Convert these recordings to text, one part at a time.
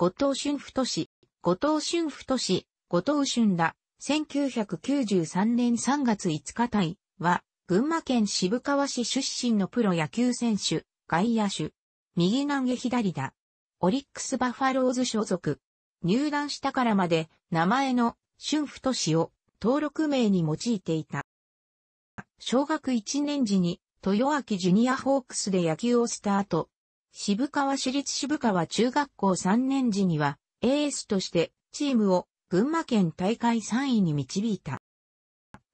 後藤俊太氏、後藤俊太氏、後藤俊ら、1993年3月5日対は、群馬県渋川市出身のプロ野球選手、外野手、右投げ左打、オリックスバファローズ所属、入団したからまで名前の俊太氏を登録名に用いていた。小学1年時に豊明ジュニアホークスで野球をスタート渋川市立渋川中学校3年時には、エースとしてチームを群馬県大会3位に導いた。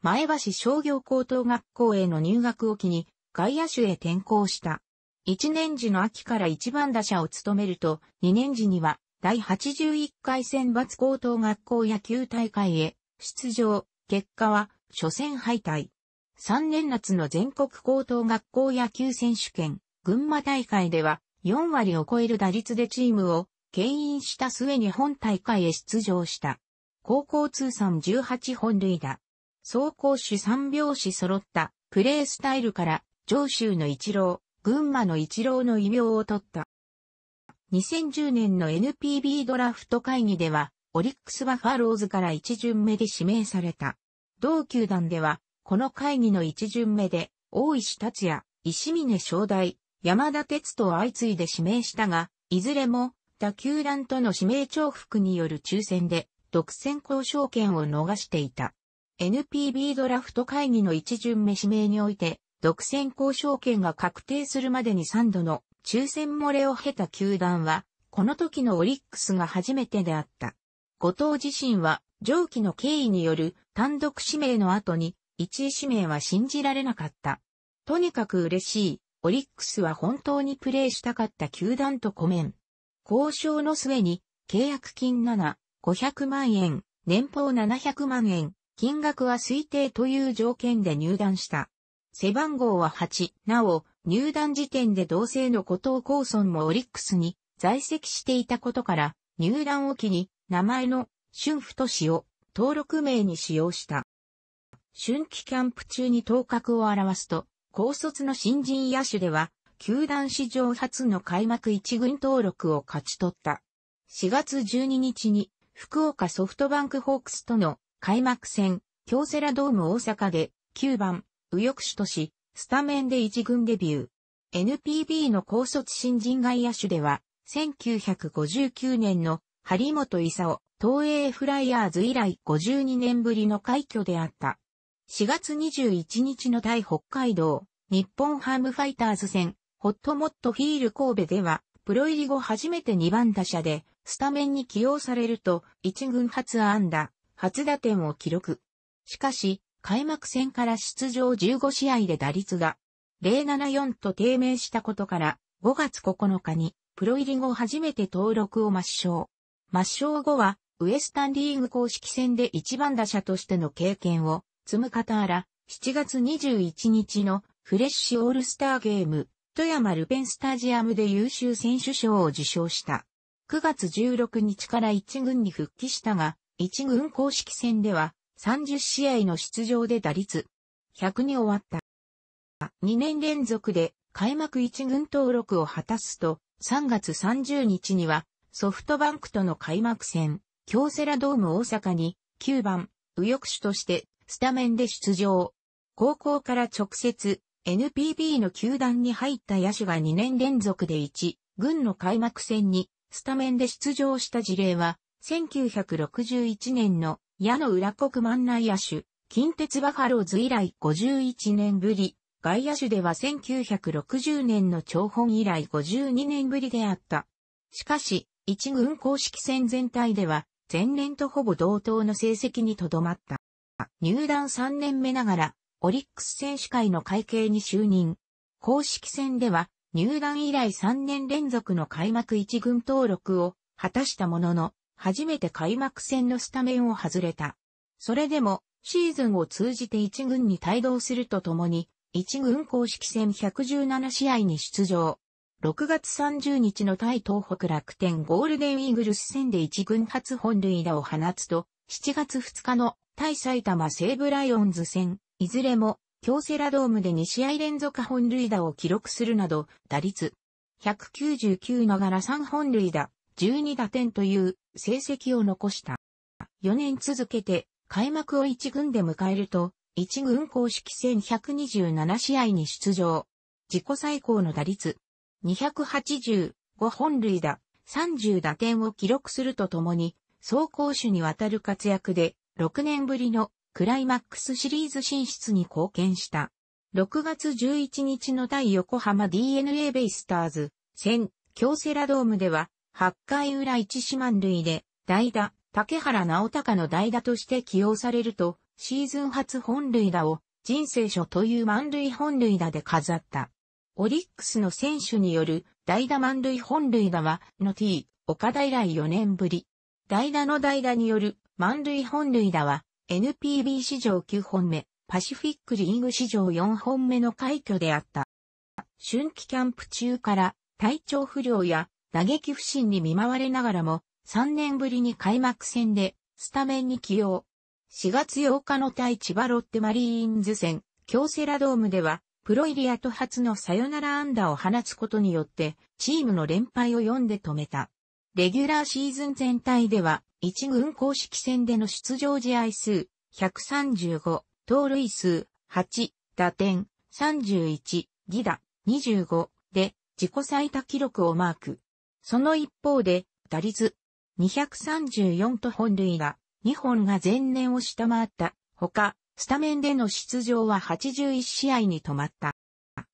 前橋商業高等学校への入学を機に外野手へ転校した。1年時の秋から1番打者を務めると、2年時には第81回選抜高等学校野球大会へ出場、結果は初戦敗退。3年夏の全国高等学校野球選手権群馬大会では4割を超える打率でチームを牽引した末に本大会へ出場した。高校通算18本塁打。走行手3拍子揃ったプレースタイルから上州の一郎、群馬の一郎の異名を取った。2010年の NPB ドラフト会議では、オリックスバファローズから一巡目で指名された。同球団では、この会議の一巡目で、大石達也、石峰正大、山田哲を相次いで指名したが、いずれも、他球団との指名重複による抽選で、独占交渉権を逃していた。NPB ドラフト会議の一巡目指名において、独占交渉権が確定するまでに3度の抽選漏れを経た球団は、この時のオリックスが初めてであった。後藤自身は、上記の経緯による単独指名の後に、1位指名は信じられなかった。とにかく嬉しい。オリックスは本当にプレーしたかった球団とコメン。交渉の末に、契約金7、500万円、年俸700万円、金額は推定という条件で入団した。背番号は8、なお、入団時点で同性の後藤高村もオリックスに在籍していたことから、入団を機に、名前の春太氏を登録名に使用した。春季キャンプ中に頭角を表すと、高卒の新人野手では、球団史上初の開幕一軍登録を勝ち取った。4月12日に福岡ソフトバンクホークスとの開幕戦、京セラドーム大阪で9番、右翼手とし、スタメンで一軍デビュー。NPB の高卒新人外野手では、1959年の張本勲、東映フライヤーズ以来52年ぶりの快挙であった。4月21日の対北海道、日本ハムファイターズ戦、ホットモットフィール神戸では、プロ入り後初めて2番打者で、スタメンに起用されると、1軍初安打、初打点を記録。しかし、開幕戦から出場15試合で打率が、074と低迷したことから、5月9日に、プロ入り後初めて登録を抹消。抹消後は、ウエスタンリーグ公式戦で1番打者としての経験を積む方あら、ラ、7月21日のフレッシュオールスターゲーム、富山ルペンスタジアムで優秀選手賞を受賞した。9月16日から1軍に復帰したが、1軍公式戦では30試合の出場で打率100に終わった。2年連続で開幕1軍登録を果たすと、3月30日にはソフトバンクとの開幕戦、京セラドーム大阪に9番右翼手としてスタメンで出場。高校から直接 NPB の球団に入った野手が2年連続で1、軍の開幕戦にスタメンで出場した事例は、1961年の矢野浦国万内野手、近鉄バファローズ以来51年ぶり、外野手では1960年の長本以来52年ぶりであった。しかし、一軍公式戦全体では、前年とほぼ同等の成績にとどまった。入団3年目ながら、オリックス選手会の会計に就任。公式戦では、入団以来3年連続の開幕1軍登録を果たしたものの、初めて開幕戦のスタメンを外れた。それでも、シーズンを通じて1軍に帯同するとともに、1軍公式戦117試合に出場。6月30日の対東北楽天ゴールデンイーグルス戦で1軍初本塁打を放つと、7月2日の対埼玉西武ライオンズ戦、いずれも、京セラドームで2試合連続本塁打を記録するなど、打率199ながら3本塁打、12打点という成績を残した。4年続けて開幕を1軍で迎えると、1軍公式戦127試合に出場。自己最高の打率285本塁打30打点を記録するとともに、総攻守にわたる活躍で6年ぶりのクライマックスシリーズ進出に貢献した。6月11日の対横浜 DNA ベイスターズ戦、京セラドームでは、8回裏1四万塁で、代打、竹原直隆の代打として起用されると、シーズン初本塁打を人生初という満塁本塁打で飾った。オリックスの選手による代打満塁本塁打は、の T、岡田以来4年ぶり。代打の代打による満塁本塁打は NPB 史上9本目、パシフィックリーグ史上4本目の快挙であった。春季キャンプ中から体調不良や打撃不振に見舞われながらも3年ぶりに開幕戦でスタメンに起用。4月8日の対千葉ロッテマリーンズ戦、京セラドームではプロイリアと初のサヨナラ安打を放つことによってチームの連敗を読んで止めた。レギュラーシーズン全体では1軍公式戦での出場試合数135、盗塁数8、打点31、ギ打25で自己最多記録をマーク。その一方で、打率234と本塁が、2本が前年を下回ったほか、スタメンでの出場は81試合に止まった。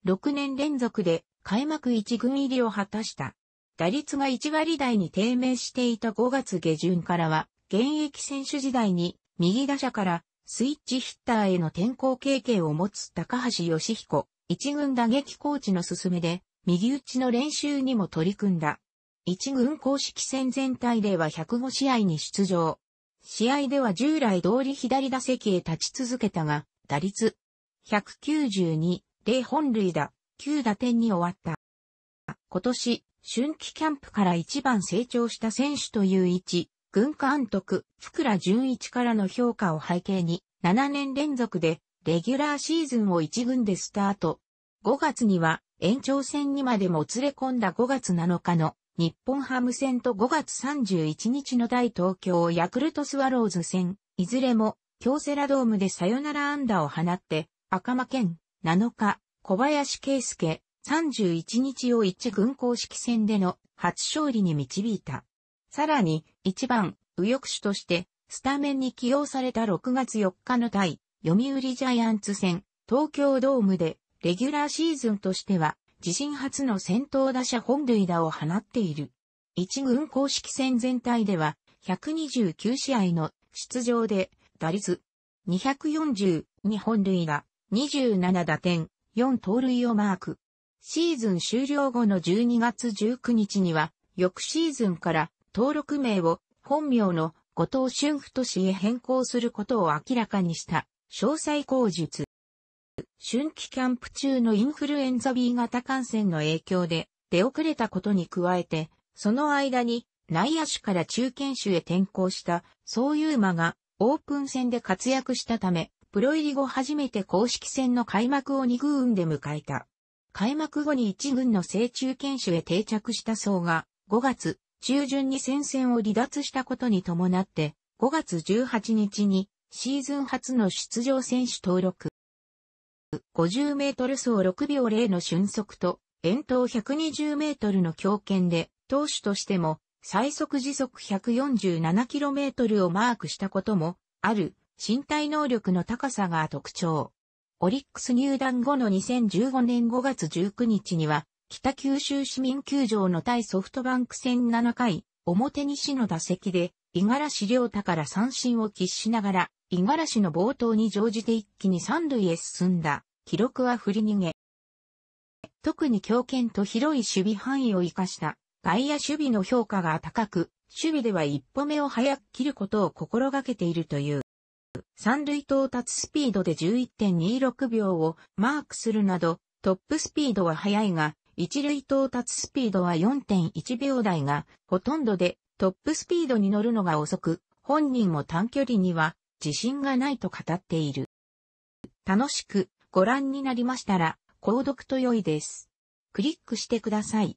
6年連続で開幕1軍入りを果たした。打率が1割台に低迷していた5月下旬からは、現役選手時代に右打者からスイッチヒッターへの転向経験を持つ高橋義彦、一軍打撃コーチの勧めで、右打ちの練習にも取り組んだ。一軍公式戦全体では105試合に出場。試合では従来通り左打席へ立ち続けたが、打率192、0本塁打、9打点に終わった。今年、春季キャンプから一番成長した選手という位置、軍監督、福良純一からの評価を背景に、7年連続で、レギュラーシーズンを一軍でスタート。5月には、延長戦にまでもつれ込んだ5月7日の、日本ハム戦と5月31日の大東京ヤクルトスワローズ戦、いずれも、京セラドームでサヨナラ安打を放って、赤間県7日、小林圭介、31日を一軍公式戦での初勝利に導いた。さらに、1番、右翼手として、スタメンに起用された6月4日の対、読売ジャイアンツ戦、東京ドームで、レギュラーシーズンとしては、自身初の先頭打者本塁打を放っている。1軍公式戦全体では、129試合の出場で、打率、240、2本塁打、27打点、4盗塁をマーク。シーズン終了後の12月19日には、翌シーズンから登録名を本名の後藤俊太氏へ変更することを明らかにした詳細口述。春季キャンプ中のインフルエンザ B 型感染の影響で出遅れたことに加えて、その間に内野手から中堅手へ転向したそういう馬がオープン戦で活躍したため、プロ入り後初めて公式戦の開幕を2軍で迎えた。開幕後に一軍の正中堅守へ定着した層が、5月中旬に戦線を離脱したことに伴って、5月18日にシーズン初の出場選手登録。50メートル走6秒0の瞬速と、遠投120メートルの強肩で、投手としても最速時速1 4 7トルをマークしたことも、ある身体能力の高さが特徴。オリックス入団後の2015年5月19日には、北九州市民球場の対ソフトバンク戦7回、表西の打席で、五十嵐亮太から三振を喫しながら、五十嵐の冒頭に乗じて一気に三塁へ進んだ、記録は振り逃げ。特に強肩と広い守備範囲を生かした外野守備の評価が高く、守備では一歩目を早く切ることを心がけているという。三塁到達スピードで11.26秒をマークするなど、トップスピードは速いが、一塁到達スピードは4.1秒台が、ほとんどでトップスピードに乗るのが遅く、本人も短距離には自信がないと語っている。楽しくご覧になりましたら、購読と良いです。クリックしてください。